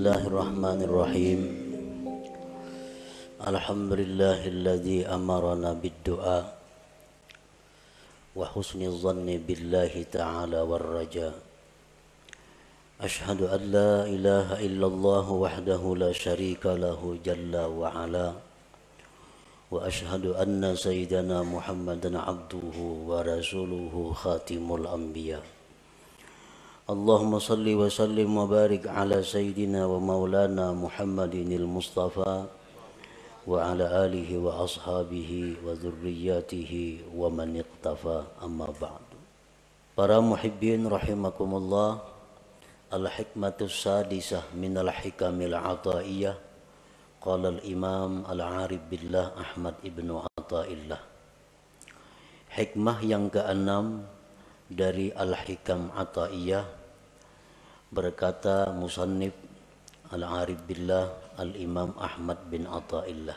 الله الرحمن الرحيم الحمد لله الذي أمرنا بالدعاء وحسن الظن بالله تعالى والرجاء أشهد أن لا إله إلا الله وحده لا شريك له جل وعلا وأشهد أن سيدنا محمدا عبده ورسوله خاتم الأنبياء اللهم صل وسلم وبارك على سيدنا ومولانا محمد المصطفى وعلى آله وأصحابه وذرياته ومن اقتفى أما بعد Para muhibbin rahimakumullah Al-hikmatus sadisah al hikamil ataiyah Qala al-imam al-arif billah Ahmad ibnu Ataillah Hikmah yang keenam dari Al-Hikam Ataiyah berkata musannif Al-Arif Billah Al-Imam Ahmad bin Atta'illah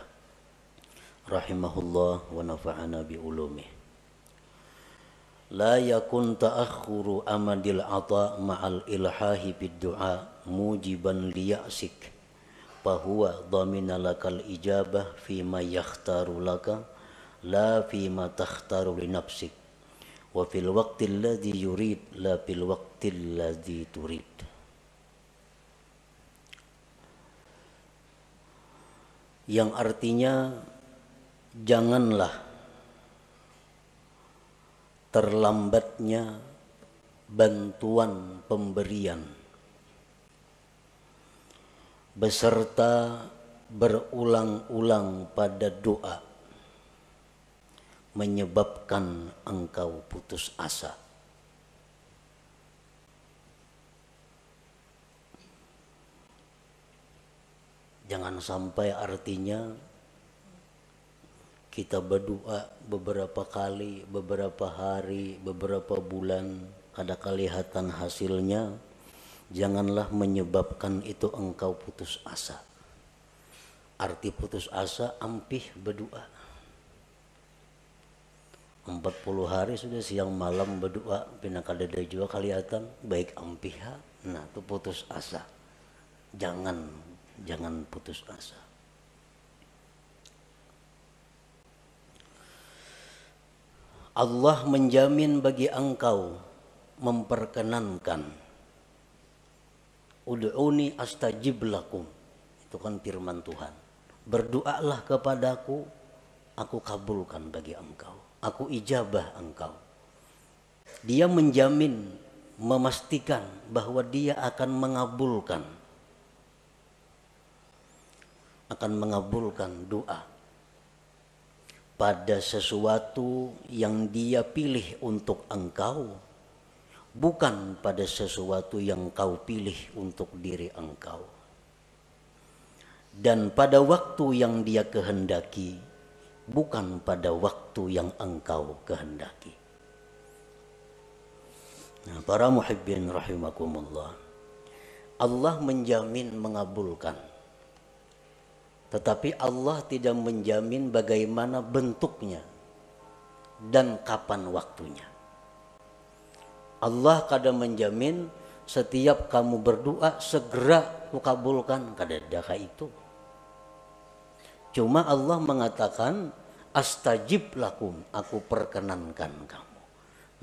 rahimahullah wa nafa'ana bi ulumih la yakun ta'akhuru amadil ata ma'al ilhahi bid du'a mujiban liya'sik bahwa dhamina lakal ijabah fima yakhtaru laka la fima takhtaru li nafsik wa fil waqti alladhi yurid la fil waqti alladhi turid yang artinya janganlah terlambatnya bantuan pemberian beserta berulang-ulang pada doa menyebabkan engkau putus asa. Jangan sampai artinya kita berdoa beberapa kali, beberapa hari, beberapa bulan, ada kelihatan hasilnya, janganlah menyebabkan itu engkau putus asa. Arti putus asa, ampih berdoa empat puluh hari sudah siang malam berdoa pina dari jua kelihatan baik ampiha nah tu putus asa jangan jangan putus asa Allah menjamin bagi engkau memperkenankan ud'uni astajib lakum itu kan firman Tuhan berdoalah kepadaku aku kabulkan bagi engkau aku ijabah engkau. Dia menjamin, memastikan bahwa dia akan mengabulkan akan mengabulkan doa pada sesuatu yang dia pilih untuk engkau bukan pada sesuatu yang kau pilih untuk diri engkau dan pada waktu yang dia kehendaki bukan pada waktu yang engkau kehendaki. Nah, para muhibbin rahimakumullah. Allah menjamin mengabulkan. Tetapi Allah tidak menjamin bagaimana bentuknya dan kapan waktunya. Allah kadang menjamin setiap kamu berdoa segera kukabulkan kada itu. Cuma Allah mengatakan astajib lakum, aku perkenankan kamu.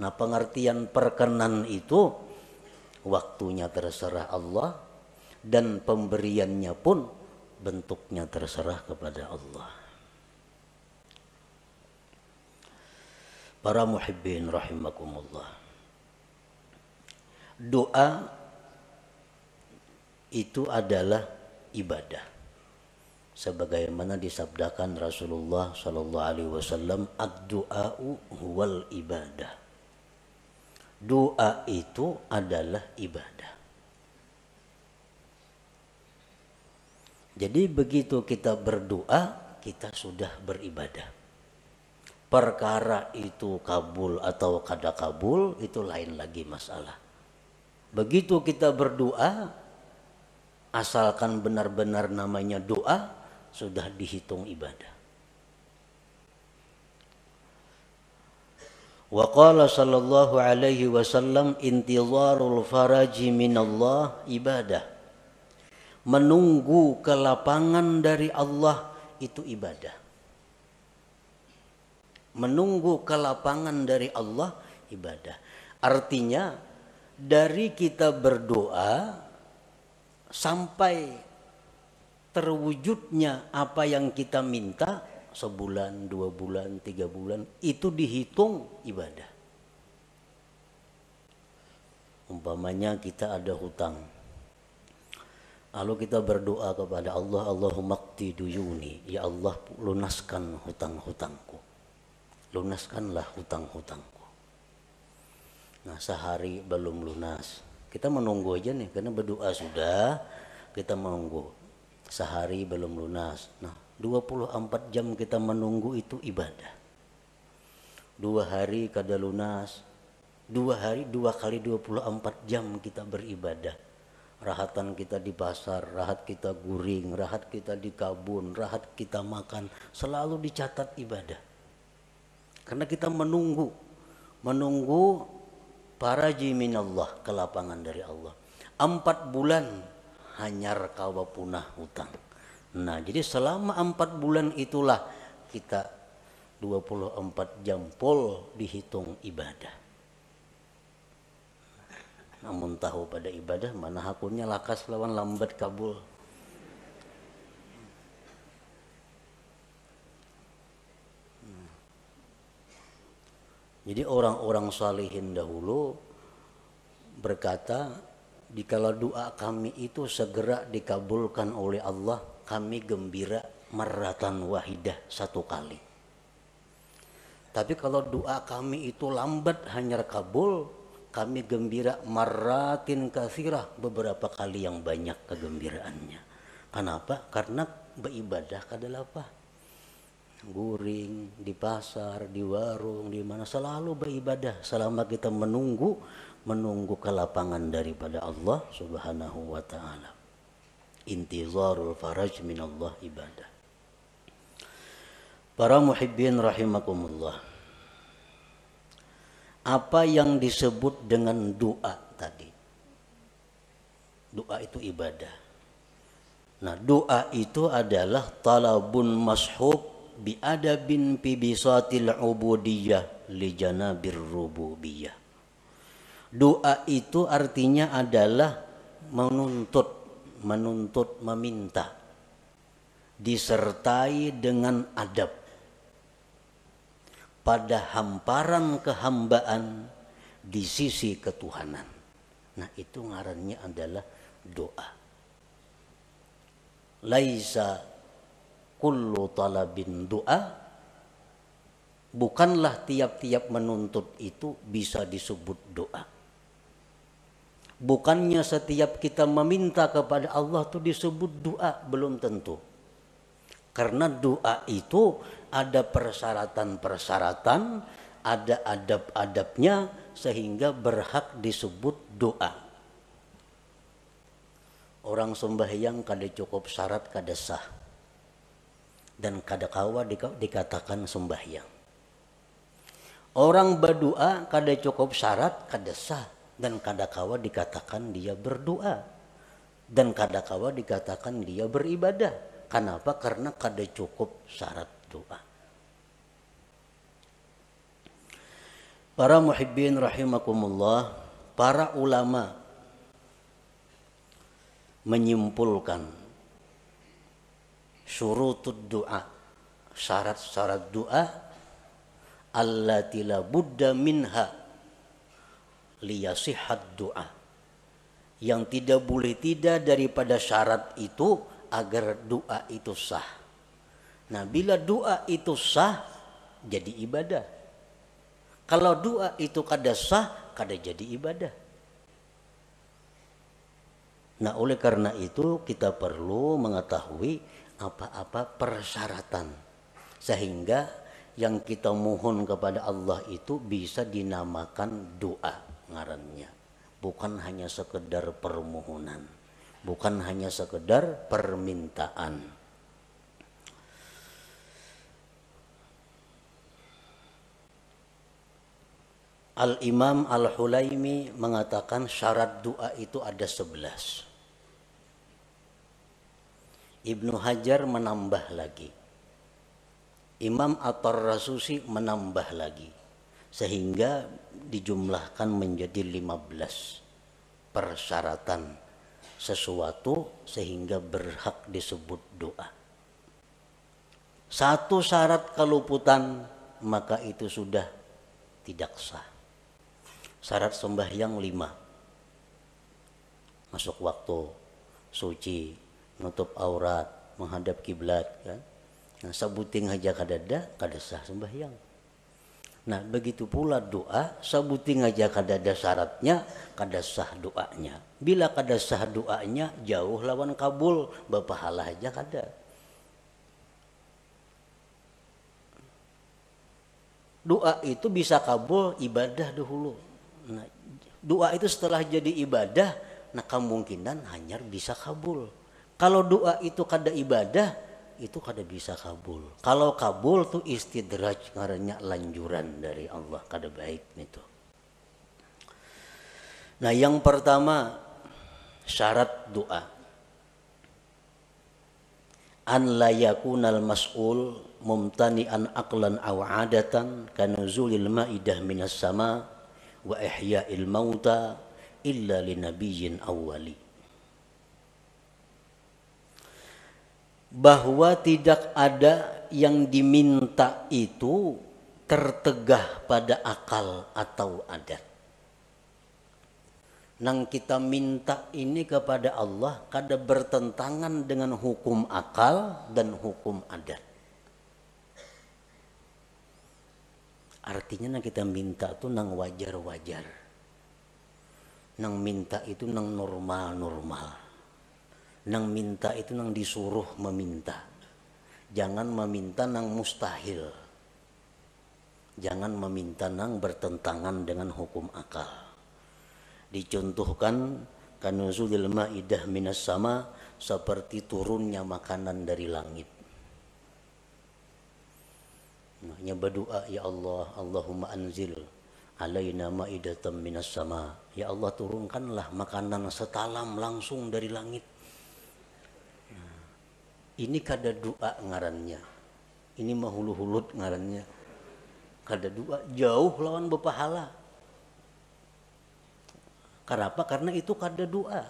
Nah pengertian perkenan itu waktunya terserah Allah dan pemberiannya pun bentuknya terserah kepada Allah. Para muhibbin rahimakumullah. Doa itu adalah ibadah sebagaimana disabdakan Rasulullah Shallallahu Alaihi Wasallam ad-du'a'u huwal ibadah doa itu adalah ibadah jadi begitu kita berdoa kita sudah beribadah perkara itu kabul atau kada kabul itu lain lagi masalah begitu kita berdoa asalkan benar-benar namanya doa sudah dihitung ibadah. Wa qala sallallahu alaihi wasallam intizarul faraji minallah ibadah. Menunggu kelapangan dari Allah itu ibadah. Menunggu kelapangan dari Allah ibadah. Artinya dari kita berdoa sampai terwujudnya apa yang kita minta sebulan, dua bulan, tiga bulan itu dihitung ibadah. Umpamanya kita ada hutang. Lalu kita berdoa kepada Allah, Allahumma qti duyuni, ya Allah lunaskan hutang-hutangku. Lunaskanlah hutang-hutangku. Nah sehari belum lunas. Kita menunggu aja nih, karena berdoa sudah, kita menunggu sehari belum lunas. Nah, 24 jam kita menunggu itu ibadah. Dua hari kada lunas, dua hari dua kali 24 jam kita beribadah. Rahatan kita di pasar, rahat kita guring, rahat kita di kabun, rahat kita makan, selalu dicatat ibadah. Karena kita menunggu, menunggu para jimin Allah, kelapangan dari Allah. Empat bulan hanyar kawa punah hutang. Nah, jadi selama empat bulan itulah kita 24 jam pol dihitung ibadah. Namun tahu pada ibadah mana hakunya lakas lawan lambat kabul. Jadi orang-orang salihin dahulu berkata Dikala doa kami itu segera dikabulkan oleh Allah, kami gembira meratan wahidah satu kali. Tapi kalau doa kami itu lambat hanya kabul, kami gembira maratin kasirah beberapa kali yang banyak kegembiraannya. Kenapa? Karena beribadah adalah apa? Guring, di pasar, di warung, di mana selalu beribadah selama kita menunggu menunggu kelapangan daripada Allah Subhanahu wa taala. Intizarul faraj min Allah ibadah. Para muhibbin rahimakumullah. Apa yang disebut dengan doa tadi? Doa itu ibadah. Nah, doa itu adalah talabun mashub bi adabin fi bisatil ubudiyah li janabir rububiyah Doa itu artinya adalah menuntut, menuntut, meminta. Disertai dengan adab. Pada hamparan kehambaan di sisi ketuhanan. Nah itu ngarannya adalah doa. Laisa kullu talabin doa bukanlah tiap-tiap menuntut itu bisa disebut doa. Bukannya setiap kita meminta kepada Allah itu disebut doa, belum tentu. Karena doa itu ada persyaratan-persyaratan, ada adab-adabnya sehingga berhak disebut doa. Orang sembahyang kada cukup syarat kada sah. Dan kada kawa dikatakan sembahyang. Orang berdoa kada cukup syarat kada sah dan kadakawa dikatakan dia berdoa dan kadakawa dikatakan dia beribadah kenapa karena kada cukup syarat doa para muhibbin rahimakumullah para ulama menyimpulkan syurutud doa syarat-syarat doa allati la budda minha liyasihat doa. Yang tidak boleh tidak daripada syarat itu agar doa itu sah. Nah, bila doa itu sah, jadi ibadah. Kalau doa itu kada sah, kada jadi ibadah. Nah, oleh karena itu kita perlu mengetahui apa-apa persyaratan sehingga yang kita mohon kepada Allah itu bisa dinamakan doa ngarannya bukan hanya sekedar permohonan bukan hanya sekedar permintaan Al-Imam Al-Hulaimi mengatakan syarat doa itu ada sebelas. Ibnu Hajar menambah lagi. Imam Atar Rasusi menambah lagi sehingga dijumlahkan menjadi 15 persyaratan sesuatu sehingga berhak disebut doa. Satu syarat keluputan maka itu sudah tidak sah. Syarat sembahyang lima. Masuk waktu, suci, nutup aurat, menghadap kiblat kan. Nah, sebuting aja kadada kada sah sembahyang. Nah begitu pula doa sabuti aja kada ada syaratnya kada sah doanya. Bila kada sah doanya jauh lawan kabul bapahala aja kada. Doa itu bisa kabul ibadah dahulu. Nah, doa itu setelah jadi ibadah, nah kemungkinan hanya bisa kabul. Kalau doa itu kada ibadah, itu kada bisa kabul. Kalau kabul tuh istidraj karena lanjuran dari Allah kada baik itu. Nah yang pertama syarat doa. An la yakunal mas'ul mumtani'an aqlan aw adatan kanuzulil ma'idah minas sama wa ihya'il mauta illa linabiyyin awwali bahwa tidak ada yang diminta itu tertegah pada akal atau adat. Nang kita minta ini kepada Allah kada bertentangan dengan hukum akal dan hukum adat. Artinya nang kita minta itu nang wajar-wajar. Nang minta itu nang normal-normal Nang minta itu nang disuruh meminta. Jangan meminta nang mustahil. Jangan meminta nang bertentangan dengan hukum akal. Dicontohkan kanuzulil ma'idah minas sama seperti turunnya makanan dari langit. Makanya berdoa, Ya Allah, Allahumma anzil alaina ma'idatam minas sama. Ya Allah turunkanlah makanan setalam langsung dari langit ini kada doa ngarannya ini mah hulu-hulut ngarannya kada doa jauh lawan bepahala kenapa karena itu kada doa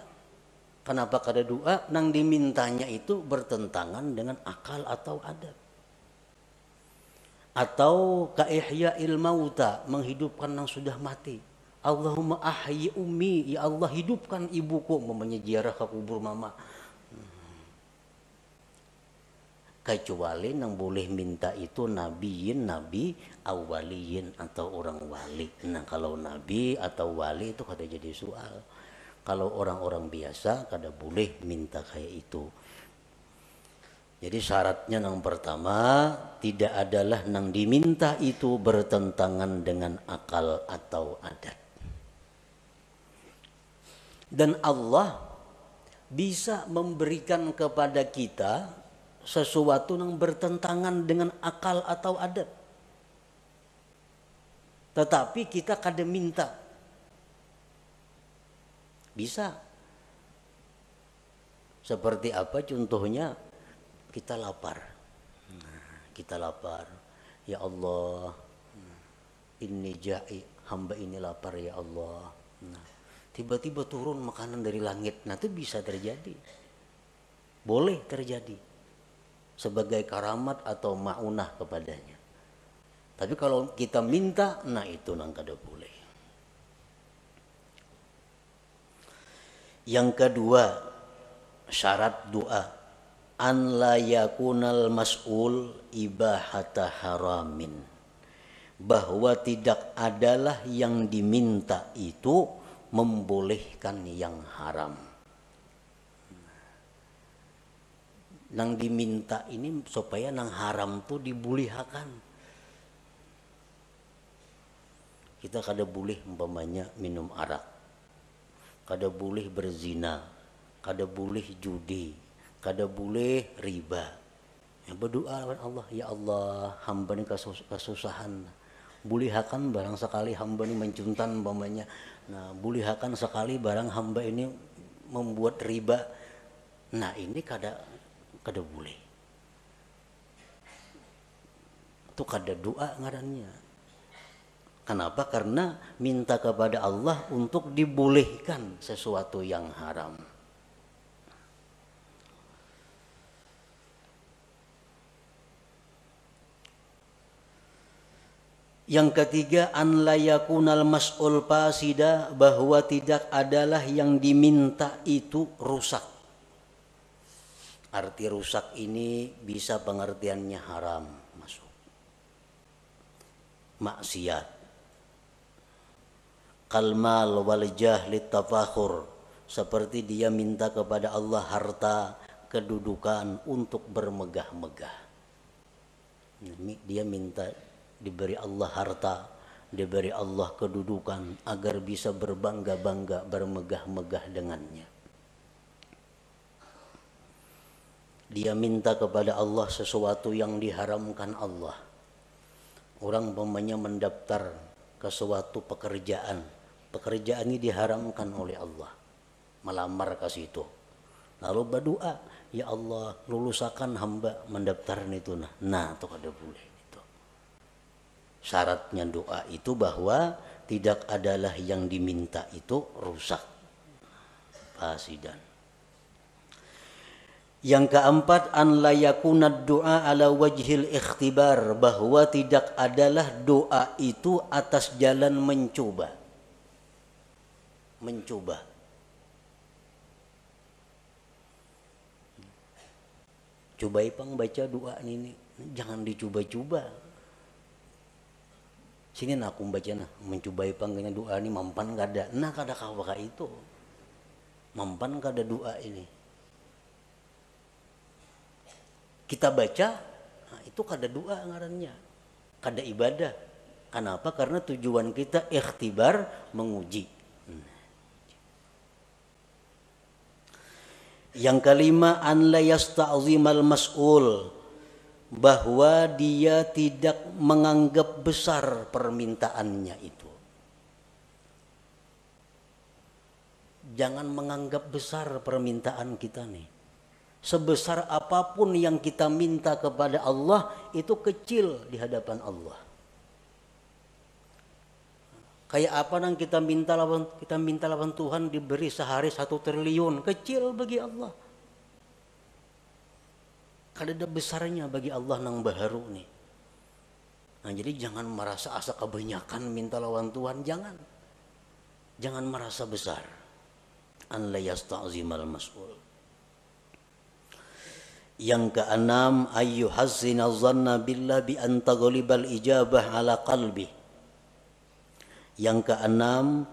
kenapa kada doa nang dimintanya itu bertentangan dengan akal atau adab atau kaihya ilmauta menghidupkan yang sudah mati Allahumma ahyi ummi ya Allah hidupkan ibuku memenyejarah ke kubur mama kecuali yang boleh minta itu nabiin nabi awaliin atau orang wali nah kalau nabi atau wali itu kada jadi soal kalau orang-orang biasa kada boleh minta kayak itu jadi syaratnya yang pertama tidak adalah yang diminta itu bertentangan dengan akal atau adat dan Allah bisa memberikan kepada kita sesuatu yang bertentangan dengan akal atau adab. Tetapi kita kadang minta. Bisa. Seperti apa contohnya? Kita lapar. Nah, kita lapar. Ya Allah, ini ja'i hamba ini lapar ya Allah. Nah, tiba-tiba turun makanan dari langit. Nah, itu bisa terjadi. Boleh terjadi sebagai karamat atau maunah kepadanya. Tapi kalau kita minta, nah itu nang kada boleh. Yang kedua, syarat doa an la yakunal mas'ul ibahata haramin bahwa tidak adalah yang diminta itu membolehkan yang haram. nang diminta ini supaya nang haram tuh dibulihakan kita kada boleh umpamanya minum arak kada boleh berzina kada boleh judi kada boleh riba ya, berdoa kepada Allah ya Allah hamba ini kasus, kesusahan bulihakan barang sekali hamba ini mencuntan umpamanya nah bulihakan sekali barang hamba ini membuat riba nah ini kada kada boleh itu kada doa ngarannya kenapa karena minta kepada Allah untuk dibolehkan sesuatu yang haram Yang ketiga an layakunal mas'ul fasida bahwa tidak adalah yang diminta itu rusak. Arti rusak ini bisa pengertiannya haram masuk. Maksiat. Kalmal wal jahli tafakhur. Seperti dia minta kepada Allah harta, kedudukan untuk bermegah-megah. Dia minta diberi Allah harta, diberi Allah kedudukan agar bisa berbangga-bangga, bermegah-megah dengannya. dia minta kepada Allah sesuatu yang diharamkan Allah. Orang umpamanya mendaftar ke suatu pekerjaan. Pekerjaan ini diharamkan oleh Allah. Melamar ke situ. Lalu berdoa, ya Allah lulusakan hamba mendaftar itu nah. Nah, itu kada boleh itu. Syaratnya doa itu bahwa tidak adalah yang diminta itu rusak. Pasidan. Yang keempat, an layakunad doa ala wajhil ikhtibar bahwa tidak adalah doa itu atas jalan mencoba. Mencoba. Coba Ipang baca doa ini, jangan dicoba-coba. Sini nak aku baca nah, mencoba Ipang doa ini mampan kada. Nah kada kawa itu. Mampan kada doa ini kita baca nah, itu kada doa ngarannya kada ibadah kenapa karena tujuan kita ikhtibar menguji hmm. yang kelima an la yasta'zimal mas'ul bahwa dia tidak menganggap besar permintaannya itu. Jangan menganggap besar permintaan kita nih sebesar apapun yang kita minta kepada Allah itu kecil di hadapan Allah. Kayak apa yang kita minta lawan kita minta lawan Tuhan diberi sehari satu triliun kecil bagi Allah. Kalau ada besarnya bagi Allah nang baharu nih. Nah, jadi jangan merasa asa kebanyakan minta lawan Tuhan, jangan. Jangan merasa besar. An la yasta'zimal mas'ul yang keenam, ayyuhazzina zanna billah bi an taghlibal ijabah ala qalbi. Yang keenam,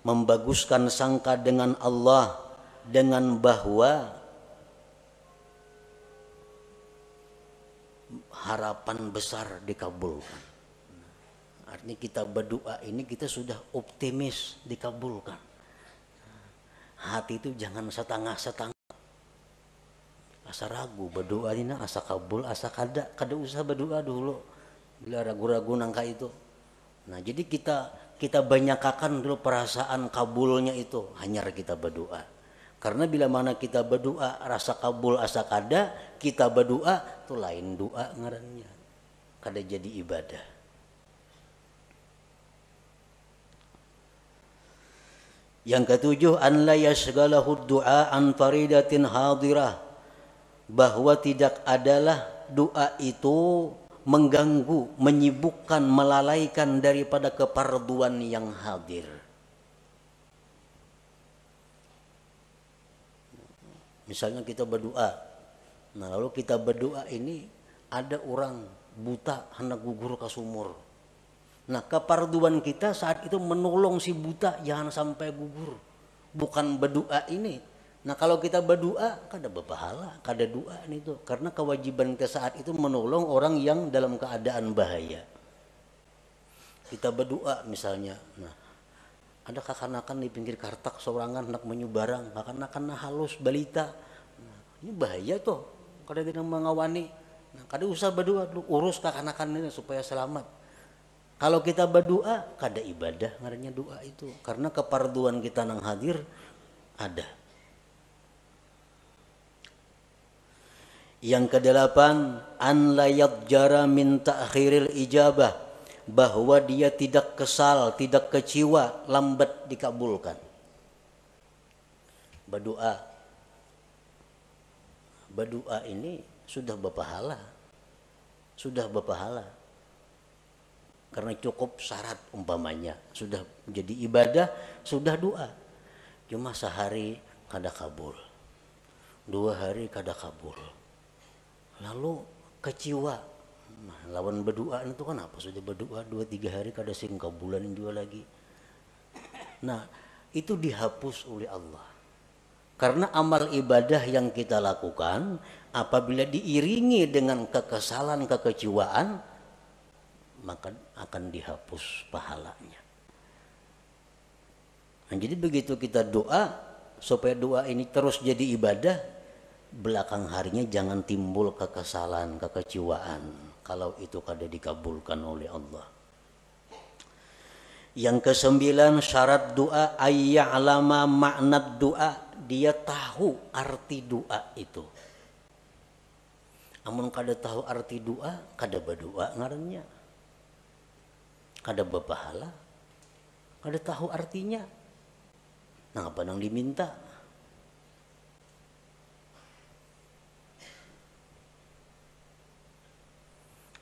membaguskan sangka dengan Allah dengan bahwa harapan besar dikabulkan. Artinya kita berdoa ini kita sudah optimis dikabulkan. Hati itu jangan setengah-setengah asa ragu berdoa ini asa kabul asa kada kada usah berdoa dulu bila ragu-ragu nangka itu nah jadi kita kita banyakkan dulu perasaan kabulnya itu hanya kita berdoa karena bila mana kita berdoa rasa kabul asa kada kita berdoa tuh lain doa ngarannya kada jadi ibadah yang ketujuh an la yashgalahu du'a an faridatin hadirah bahwa tidak adalah doa itu mengganggu, menyibukkan, melalaikan daripada keparduan yang hadir. Misalnya kita berdoa, nah lalu kita berdoa ini ada orang buta hendak gugur ke sumur. Nah keparduan kita saat itu menolong si buta jangan sampai gugur. Bukan berdoa ini, Nah kalau kita berdoa, kada berpahala, kada doa itu. Karena kewajiban kita saat itu menolong orang yang dalam keadaan bahaya. Kita berdoa misalnya, nah ada kakanakan di pinggir kartak sorangan hendak menyubarang, kakanakan halus balita. Nah, ini bahaya tuh, kada tidak mengawani. Nah, kada usah berdoa tuh urus kakanakan ini supaya selamat. Kalau kita berdoa, kada ibadah ngarannya doa itu. Karena keparduan kita nang hadir ada. Yang kedelapan, an layak jara min ta'khiril ijabah, bahwa dia tidak kesal, tidak kecewa, lambat dikabulkan. Berdoa. Berdoa ini sudah berpahala. Sudah berpahala. Karena cukup syarat umpamanya. Sudah menjadi ibadah, sudah doa. Cuma sehari kada kabul. Dua hari kada kabul lalu kecewa nah, lawan berdoa itu kan apa sudah berdoa dua tiga hari kada sing bulan juga lagi nah itu dihapus oleh Allah karena amal ibadah yang kita lakukan apabila diiringi dengan kekesalan kekecewaan maka akan dihapus pahalanya nah, jadi begitu kita doa supaya doa ini terus jadi ibadah belakang harinya jangan timbul kekesalan, kekecewaan kalau itu kada dikabulkan oleh Allah. Yang kesembilan syarat doa ayya'lama makna doa dia tahu arti doa itu. Amun kada tahu arti doa, kada berdoa ngarannya. Kada berpahala, kada tahu artinya. Nah, apa yang diminta?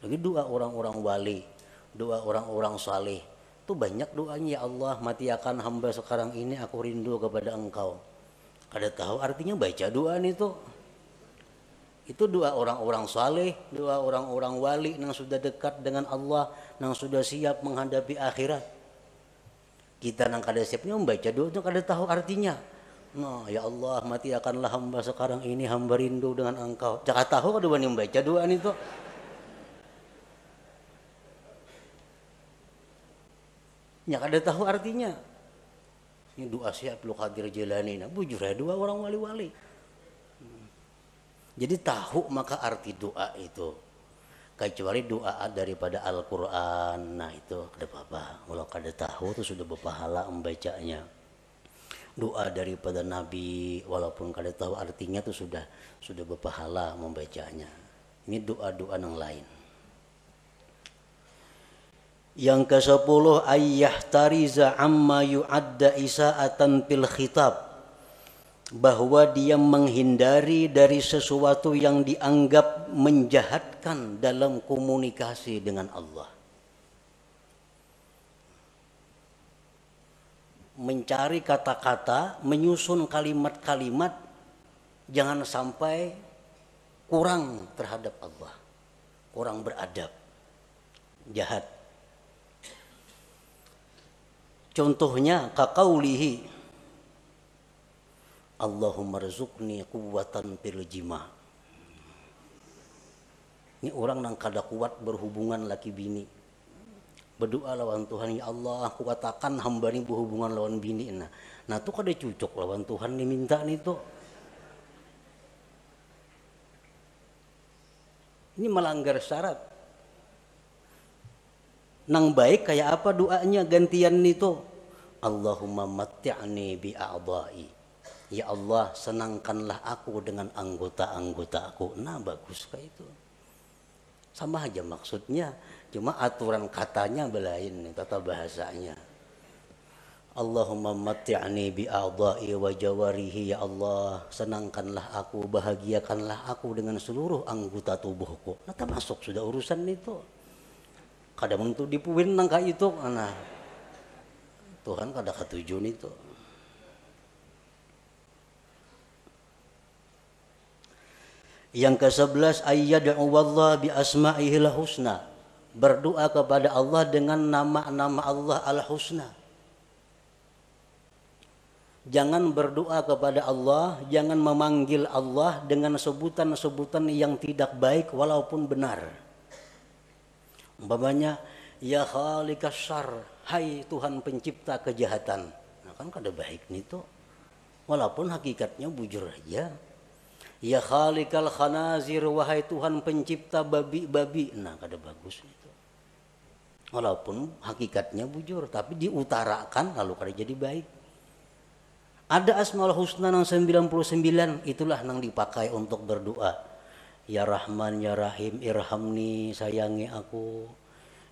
Lagi doa orang-orang wali, doa orang-orang saleh. Itu banyak doanya ya Allah matiakan hamba sekarang ini aku rindu kepada engkau. Ada tahu artinya baca doa nih tuh Itu doa orang-orang saleh, doa orang-orang wali yang sudah dekat dengan Allah, yang sudah siap menghadapi akhirat. Kita yang kada siapnya membaca doa itu kada tahu artinya. Nah, ya Allah, mati akanlah hamba sekarang ini hamba rindu dengan engkau. Jangan tahu kada wani membaca doa nih tuh Ya kada tahu artinya. Ini ya, doa siap lu kadir jelani. nah bujur dua orang wali-wali. Hmm. Jadi tahu maka arti doa itu. Kecuali doa daripada Al-Quran, nah itu kada apa-apa. Kalau kada tahu itu sudah berpahala membacanya. Doa daripada Nabi, walaupun kada tahu artinya itu sudah sudah berpahala membacanya. Ini doa-doa yang lain. Yang ke sepuluh ayah tariza amma yu'adda isa'atan pil khitab bahwa dia menghindari dari sesuatu yang dianggap menjahatkan dalam komunikasi dengan Allah. Mencari kata-kata, menyusun kalimat-kalimat jangan sampai kurang terhadap Allah, kurang beradab, jahat. Contohnya kakaulihi Allahumma rizukni kuwatan pirojima. Ini orang yang kada kuat berhubungan laki bini. Berdoa lawan Tuhan, ya Allah, aku katakan hamba ini berhubungan lawan bini. Nah, nah tuh kada cucuk lawan Tuhan diminta nih tuh. Ini melanggar syarat. Nang baik kayak apa doanya gantian itu? Allahumma matti'ni bi'a'ba'i Ya Allah, senangkanlah aku dengan anggota-anggota aku. Nah, bagus kayak itu. Sama aja maksudnya, cuma aturan katanya belain tata bahasanya. Allahumma matti'ni bi'a'ba'i wa jawarihi ya Allah senangkanlah aku bahagiakanlah aku dengan seluruh anggota tubuhku nah termasuk sudah urusan itu kadang untuk dipuin nangka itu anak Tuhan kada katujuan itu yang ke sebelas dan Allah bi asma'ihil husna berdoa kepada Allah dengan nama-nama Allah al husna Jangan berdoa kepada Allah, jangan memanggil Allah dengan sebutan-sebutan yang tidak baik walaupun benar babanya ya Khalikasar hai Tuhan pencipta kejahatan. Nah kan kada baik nih tuh. Walaupun hakikatnya bujur aja. Ya Khalikal khanazir, wahai Tuhan pencipta babi-babi. Nah kada bagus nih tuh Walaupun hakikatnya bujur, tapi diutarakan lalu kada jadi baik. Ada asmaul husna nang 99, itulah yang dipakai untuk berdoa Ya Rahman, Ya Rahim, Irhamni, sayangi aku.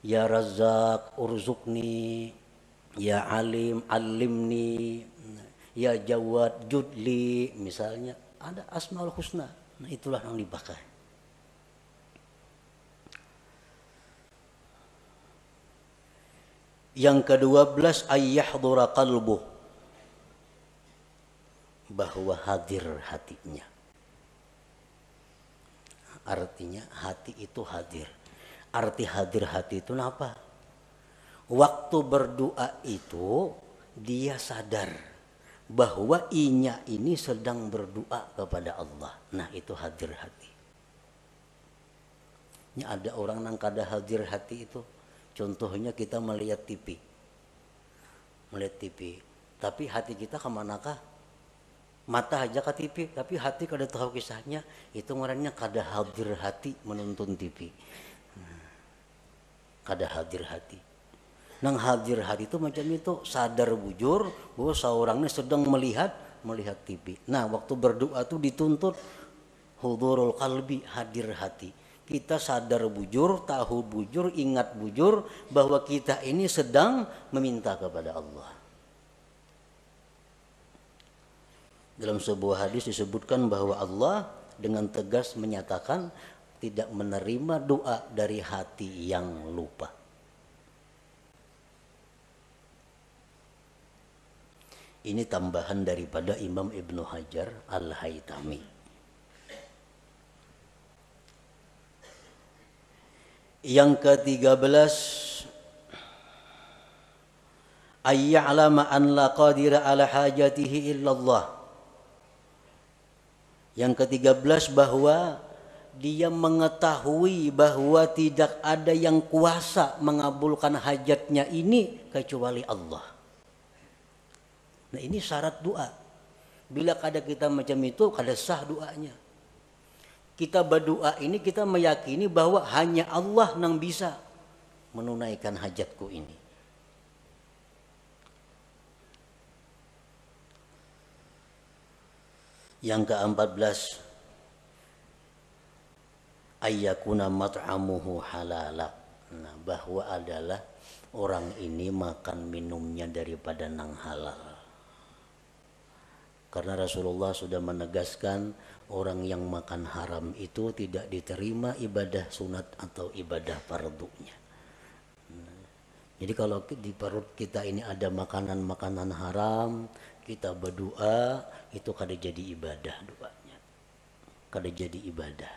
Ya Razak, Urzukni. Ya Alim, Alimni. Ya Jawad, Judli. Misalnya ada Asmaul Husna. Nah, itulah yang dipakai. Yang kedua belas ayyahdura qalbuh bahwa hadir hatinya. Artinya hati itu hadir. Arti hadir hati itu apa? Waktu berdoa itu dia sadar bahwa inya ini sedang berdoa kepada Allah. Nah itu hadir hati. Ini ada orang yang kada hadir hati itu. Contohnya kita melihat TV. Melihat TV. Tapi hati kita kemanakah? mata aja ke TV tapi hati kada tahu kisahnya itu orangnya kada hadir hati menonton TV hmm. kada hadir hati nang hadir hati itu macam itu sadar bujur bahwa seorangnya sedang melihat melihat TV nah waktu berdoa itu dituntut hudurul kalbi hadir hati kita sadar bujur, tahu bujur, ingat bujur bahwa kita ini sedang meminta kepada Allah. Dalam sebuah hadis disebutkan bahwa Allah dengan tegas menyatakan tidak menerima doa dari hati yang lupa. Ini tambahan daripada Imam Ibnu Hajar Al-Haytami. Yang ke-13 Ayya'lama an la qadira ala hajatihi illallah yang ketiga belas bahwa dia mengetahui bahwa tidak ada yang kuasa mengabulkan hajatnya ini kecuali Allah. Nah ini syarat doa. Bila kada kita macam itu, kada sah doanya. Kita berdoa ini kita meyakini bahwa hanya Allah yang bisa menunaikan hajatku ini. Yang ke-14 ayyakuna mat'amuhu halala. Nah, bahwa adalah orang ini makan minumnya daripada nang halal. Karena Rasulullah sudah menegaskan orang yang makan haram itu tidak diterima ibadah sunat atau ibadah fardunya. Nah, jadi kalau di perut kita ini ada makanan-makanan haram, kita berdoa itu kada jadi ibadah doanya kada jadi ibadah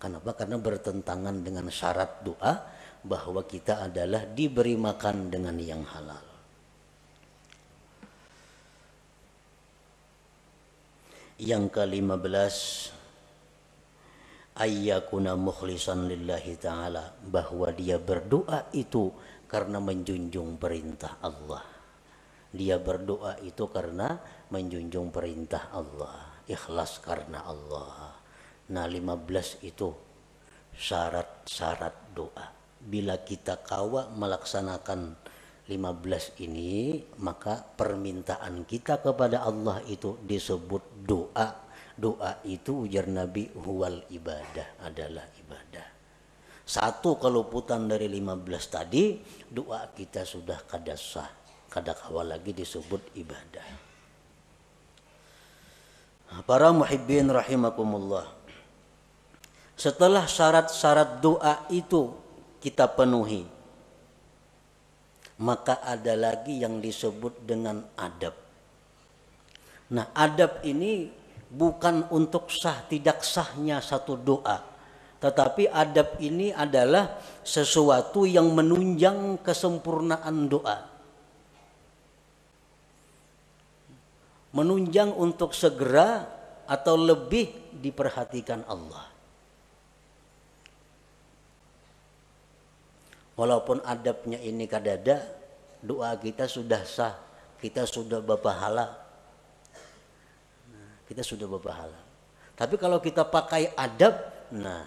kenapa karena bertentangan dengan syarat doa bahwa kita adalah diberi makan dengan yang halal yang kelima belas ayyakuna mukhlisan lillahi ta'ala bahwa dia berdoa itu karena menjunjung perintah Allah dia berdoa itu karena menjunjung perintah Allah, ikhlas karena Allah. Nah, 15 itu syarat-syarat doa. Bila kita kawa melaksanakan 15 ini, maka permintaan kita kepada Allah itu disebut doa. Doa itu ujar Nabi huwal ibadah adalah ibadah. Satu keluputan dari 15 tadi, doa kita sudah kadasah kada kawa lagi disebut ibadah. Para muhibbin rahimakumullah. Setelah syarat-syarat doa itu kita penuhi, maka ada lagi yang disebut dengan adab. Nah, adab ini bukan untuk sah tidak sahnya satu doa, tetapi adab ini adalah sesuatu yang menunjang kesempurnaan doa. menunjang untuk segera atau lebih diperhatikan Allah. Walaupun adabnya ini kadada, doa kita sudah sah, kita sudah berpahala. Nah, kita sudah berpahala. Tapi kalau kita pakai adab, nah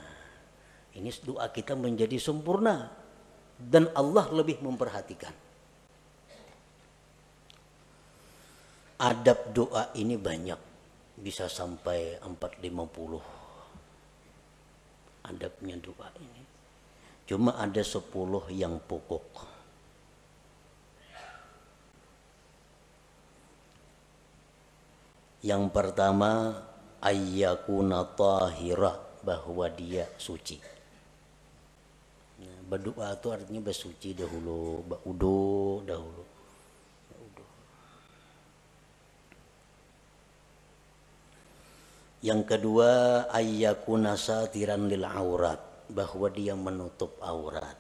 ini doa kita menjadi sempurna dan Allah lebih memperhatikan. adab doa ini banyak bisa sampai 450 adabnya doa ini cuma ada 10 yang pokok yang pertama ayyakuna tahira bahwa dia suci nah, berdoa itu artinya bersuci dahulu berudu dahulu Yang kedua ayyakuna satiran lil aurat bahwa dia menutup aurat.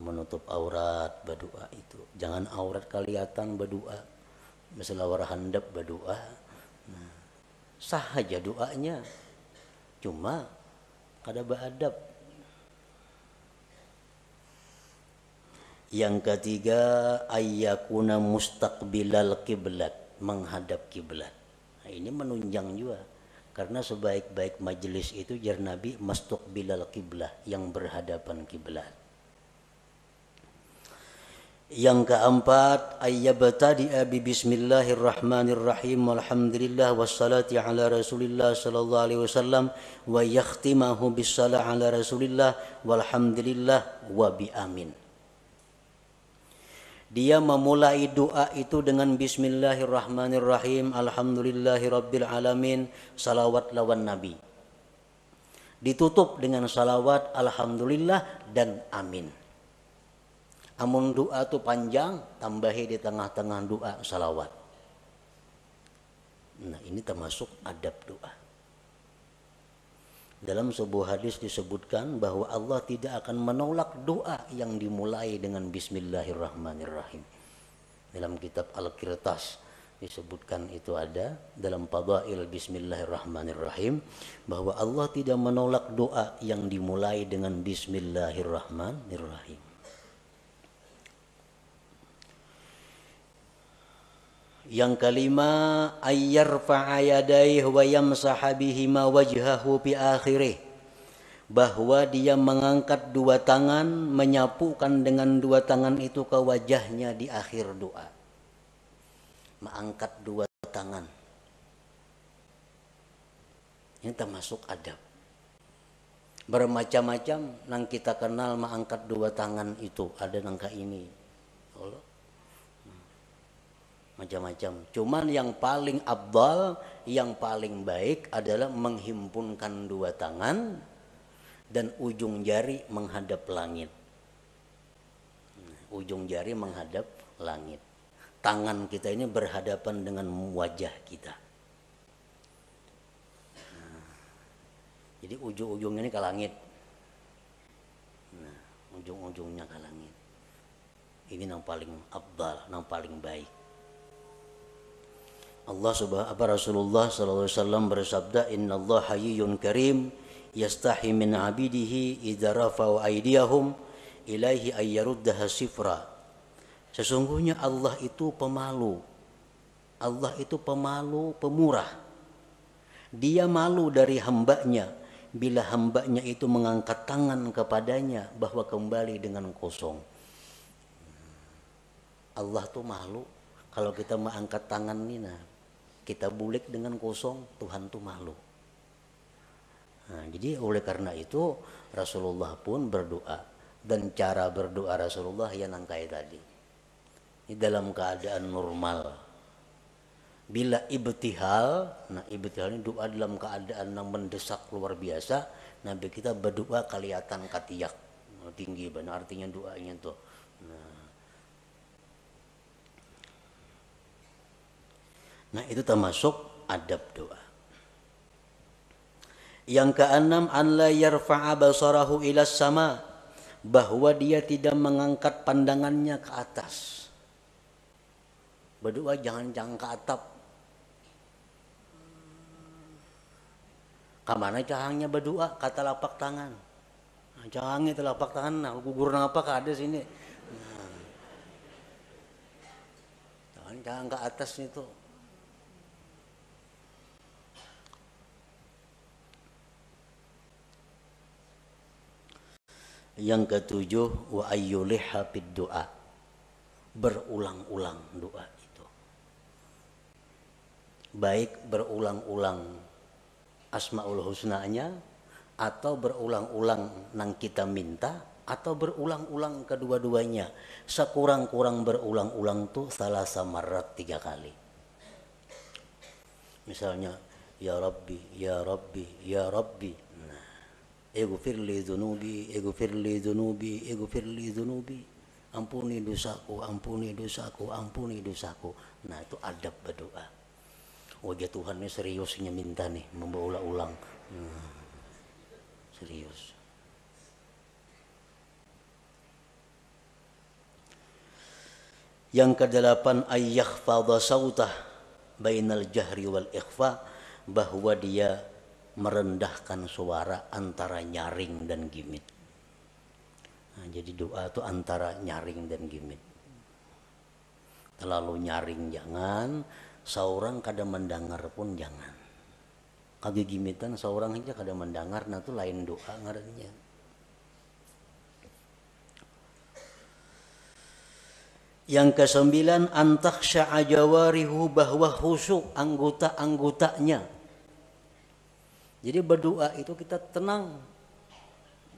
Menutup aurat berdoa itu. Jangan aurat kelihatan berdoa. Misalnya warah handap berdoa. Nah, sah aja doanya. Cuma kada beradab. Yang ketiga ayyakuna mustaqbilal kiblat menghadap kiblat. Nah, ini menunjang juga karena sebaik-baik majelis itu jar Nabi mastuk bilal kiblah yang berhadapan kiblat. Yang keempat, ayyabtadi bi bismillahirrahmanirrahim walhamdulillah wassalati ala rasulillah sallallahu alaihi wasallam wa yakhtimahu bis ala rasulillah walhamdulillah wa bi amin. Dia memulai doa itu dengan Bismillahirrahmanirrahim Alhamdulillahirrabbilalamin Salawat lawan Nabi Ditutup dengan salawat Alhamdulillah dan Amin Amun doa itu panjang Tambahi di tengah-tengah doa salawat Nah ini termasuk adab doa dalam sebuah hadis disebutkan bahwa Allah tidak akan menolak doa yang dimulai dengan bismillahirrahmanirrahim. Dalam kitab Al-Kirtas disebutkan itu ada dalam Fadail bismillahirrahmanirrahim bahwa Allah tidak menolak doa yang dimulai dengan bismillahirrahmanirrahim. Yang kelima ayyarfa'a faayadaih wa yamsaha wajhahu bi akhirih. Bahwa dia mengangkat dua tangan, menyapukan dengan dua tangan itu ke wajahnya di akhir doa. Mengangkat dua tangan. Ini termasuk adab. Bermacam-macam yang kita kenal mengangkat dua tangan itu. Ada nangka ini. Allah macam-macam. Cuman yang paling abdal, yang paling baik adalah menghimpunkan dua tangan dan ujung jari menghadap langit. Ujung jari menghadap langit. Tangan kita ini berhadapan dengan wajah kita. Nah, jadi ujung-ujungnya ini ke langit. Nah, ujung-ujungnya ke langit. Ini yang paling abdal, yang paling baik. Allah subhanahu apa Rasulullah sallallahu alaihi wasallam bersabda Inna Allah hayyun karim yastahi min abidihi idza rafa'u aydiyahum ilaihi ayyaruddaha sifra Sesungguhnya Allah itu pemalu Allah itu pemalu pemurah Dia malu dari hambanya bila hambanya itu mengangkat tangan kepadanya bahwa kembali dengan kosong. Allah tuh malu kalau kita mengangkat tangan Nina kita bulik dengan kosong, Tuhan tuh malu Nah, jadi oleh karena itu Rasulullah pun berdoa dan cara berdoa Rasulullah yang nangkai tadi. di dalam keadaan normal. Bila ibtihal, nah ibtihal ini doa dalam keadaan yang mendesak luar biasa, Nabi kita berdoa kelihatan katiak tinggi benar artinya doanya tuh. Nah, Nah itu termasuk adab doa. Yang keenam, an la yarfa'a basarahu ilas sama bahwa dia tidak mengangkat pandangannya ke atas. Berdoa jangan jangan ke atap. mana cahangnya berdoa kata lapak tangan. Nah, cahangnya lapak tangan, nah gugur apa ada sini. Nah. Jangan ke atas itu Yang ketujuh wa ayyuliha doa. Berulang-ulang doa itu. Baik berulang-ulang asmaul husnanya atau berulang-ulang nang kita minta atau berulang-ulang kedua-duanya sekurang-kurang berulang-ulang tuh salah samarat tiga kali misalnya ya Rabbi ya Rabbi ya Rabbi nah Ighfir li zunubi, ighfir li zunubi, ighfir li zunubi. Ampuni dosaku, ampuni dosaku, ampuni dosaku. Nah itu adab berdoa. Wajah Tuhan ini seriusnya minta nih, membawa ulang. Hmm. Serius. Yang kedelapan ayyakhfadha sautah bainal jahri wal ikhfa bahwa dia merendahkan suara antara nyaring dan gimit. Nah, jadi doa itu antara nyaring dan gimit. Terlalu nyaring jangan, seorang kadang mendengar pun jangan. Kaki gimitan seorang aja kadang mendengar, nah itu lain doa ngarannya. Yang kesembilan antak syajawarihu bahwa husuk anggota-anggotanya jadi berdoa itu kita tenang.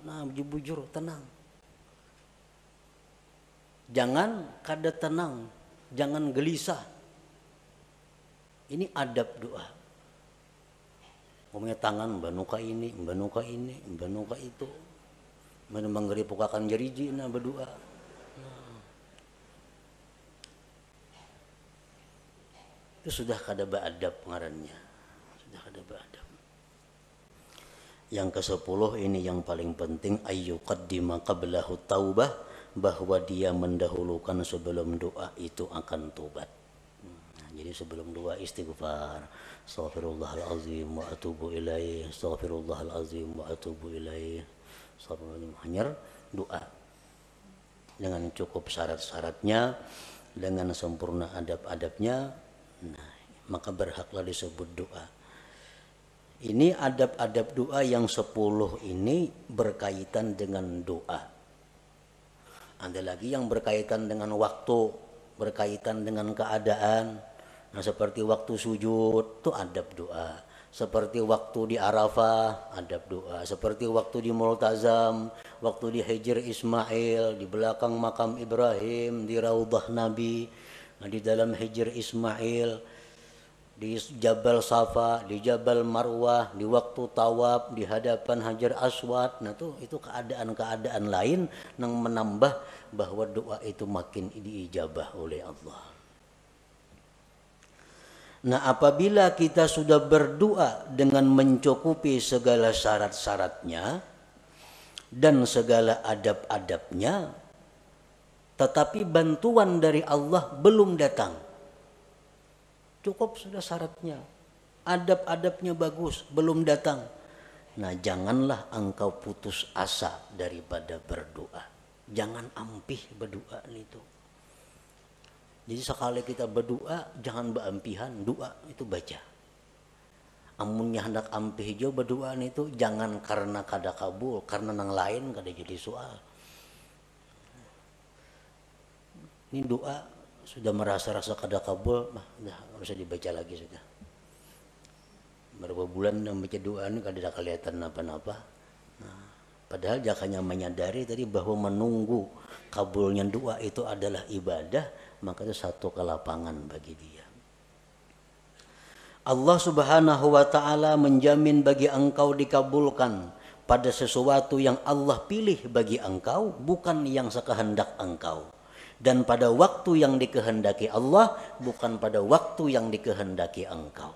Nah, jujur tenang. Jangan kada tenang, jangan gelisah. Ini adab doa. Ngomongnya tangan mbanuka ini, mbanuka ini, mbanuka itu. pukakan jeriji nah berdoa. Nah. Itu sudah kada adab pengarannya. Sudah kada beradab yang ke-10 ini yang paling penting qaddima qablahu taubah bahwa dia mendahulukan sebelum doa itu akan tobat. Nah, jadi sebelum doa istighfar, astaghfirullahalazim wa atubu ilaih, astaghfirullahalazim wa atubu ilaih. Astagfirullahalazim hanya doa dengan cukup syarat-syaratnya, dengan sempurna adab-adabnya. Nah, maka berhaklah disebut doa. Ini adab-adab doa yang sepuluh ini berkaitan dengan doa. Ada lagi yang berkaitan dengan waktu, berkaitan dengan keadaan. Nah, seperti waktu sujud itu adab doa. Seperti waktu di Arafah, adab doa. Seperti waktu di Multazam, waktu di Hijr Ismail, di belakang makam Ibrahim, di Raudah Nabi, nah, di dalam Hijr Ismail di Jabal Safa, di Jabal Marwah, di waktu tawaf, di hadapan Hajar Aswad. Nah tuh, itu keadaan-keadaan lain yang menambah bahwa doa itu makin diijabah oleh Allah. Nah apabila kita sudah berdoa dengan mencukupi segala syarat-syaratnya dan segala adab-adabnya, tetapi bantuan dari Allah belum datang Cukup sudah syaratnya. Adab-adabnya bagus, belum datang. Nah janganlah engkau putus asa daripada berdoa. Jangan ampih berdoa itu. Jadi sekali kita berdoa, jangan berampihan, doa itu baca. Amunnya hendak ampih jauh berdoa itu jangan karena kada kabul, karena nang lain kada jadi soal. Ini doa sudah merasa rasa kada kabul mah dah nggak usah dibaca lagi sudah berapa bulan baca doa ini kada kelihatan apa-apa nah, padahal jakanya menyadari tadi bahwa menunggu kabulnya doa itu adalah ibadah maka itu satu kelapangan bagi dia Allah subhanahu wa ta'ala menjamin bagi engkau dikabulkan pada sesuatu yang Allah pilih bagi engkau bukan yang sekehendak engkau dan pada waktu yang dikehendaki Allah bukan pada waktu yang dikehendaki engkau.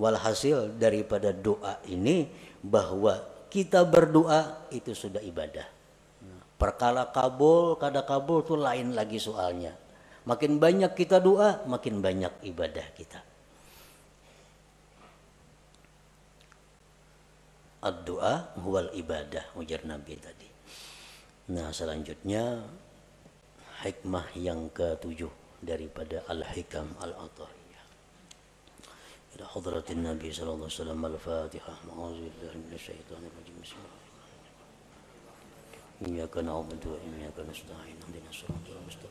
Walhasil daripada doa ini bahwa kita berdoa itu sudah ibadah. Perkala kabul, kada kabul itu lain lagi soalnya. Makin banyak kita doa, makin banyak ibadah kita. Ad-doa huwal ibadah ujar Nabi tadi. Nah selanjutnya hikmah yang ketujuh daripada Al-Hikam Al-Atahiyah. Ila hadratin Nabi sallallahu alaihi wasallam Al-Fatihah. A'udzu billahi minasyaitonir rajim. Bismillahirrahmanirrahim. Iyyaka na'budu wa iyyaka nasta'in. Ihdinas siratal mustaqim.